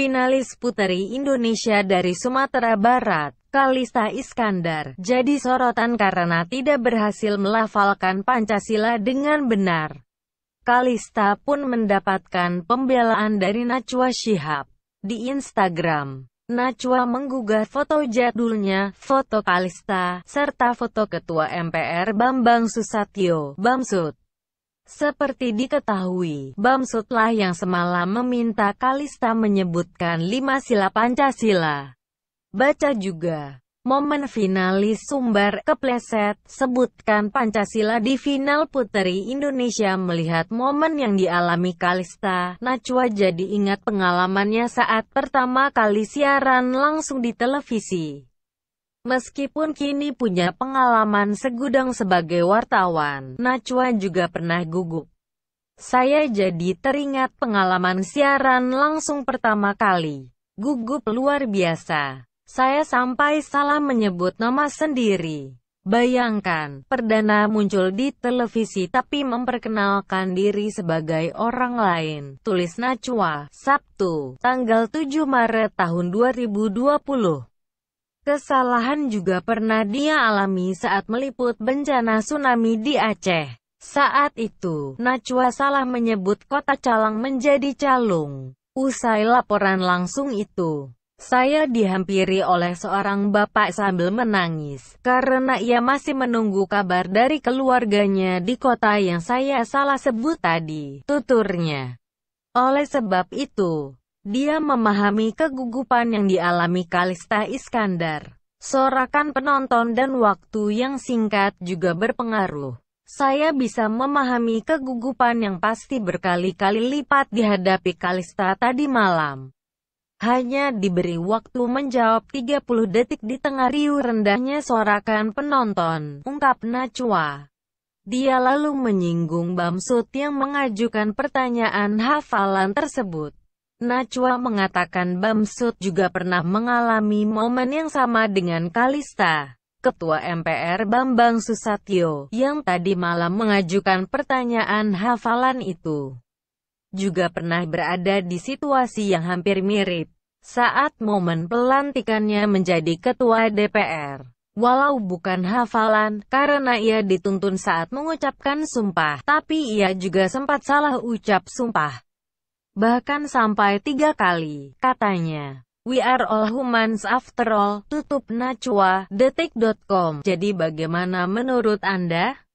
Finalis Puteri Indonesia dari Sumatera Barat, Kalista Iskandar, jadi sorotan karena tidak berhasil melafalkan Pancasila dengan benar. Kalista pun mendapatkan pembelaan dari Najwa Shihab di Instagram. Najwa menggugah foto jadulnya, foto Kalista, serta foto Ketua MPR Bambang Susatyo, Bamsud. Seperti diketahui, Bamsudlah yang semalam meminta Kalista menyebutkan lima sila Pancasila. Baca juga. Momen finalis sumber kepleset, sebutkan Pancasila di final puteri Indonesia melihat momen yang dialami Kalista. Najwa jadi ingat pengalamannya saat pertama kali siaran langsung di televisi. Meskipun kini punya pengalaman segudang sebagai wartawan, Najwa juga pernah gugup. Saya jadi teringat pengalaman siaran langsung pertama kali. Gugup luar biasa. Saya sampai salah menyebut nama sendiri. Bayangkan, perdana muncul di televisi tapi memperkenalkan diri sebagai orang lain. Tulis Najwa, Sabtu, tanggal 7 Maret tahun 2020. Kesalahan juga pernah dia alami saat meliput bencana tsunami di Aceh. Saat itu, Najwa salah menyebut kota Calang menjadi Calung. Usai laporan langsung itu, saya dihampiri oleh seorang bapak sambil menangis, karena ia masih menunggu kabar dari keluarganya di kota yang saya salah sebut tadi, tuturnya. Oleh sebab itu, dia memahami kegugupan yang dialami Kalista Iskandar. Sorakan penonton dan waktu yang singkat juga berpengaruh. Saya bisa memahami kegugupan yang pasti berkali-kali lipat dihadapi Kalista tadi malam. Hanya diberi waktu menjawab 30 detik di tengah riuh rendahnya sorakan penonton, ungkap Nacua. Dia lalu menyinggung Bamsud yang mengajukan pertanyaan hafalan tersebut. Nachwa mengatakan Bamsud juga pernah mengalami momen yang sama dengan Kalista. Ketua MPR Bambang Susatyo, yang tadi malam mengajukan pertanyaan hafalan itu, juga pernah berada di situasi yang hampir mirip saat momen pelantikannya menjadi Ketua DPR. Walau bukan hafalan, karena ia dituntun saat mengucapkan sumpah, tapi ia juga sempat salah ucap sumpah bahkan sampai tiga kali, katanya. We are all humans after all, tutup Najwa, detik.com. Jadi bagaimana menurut Anda?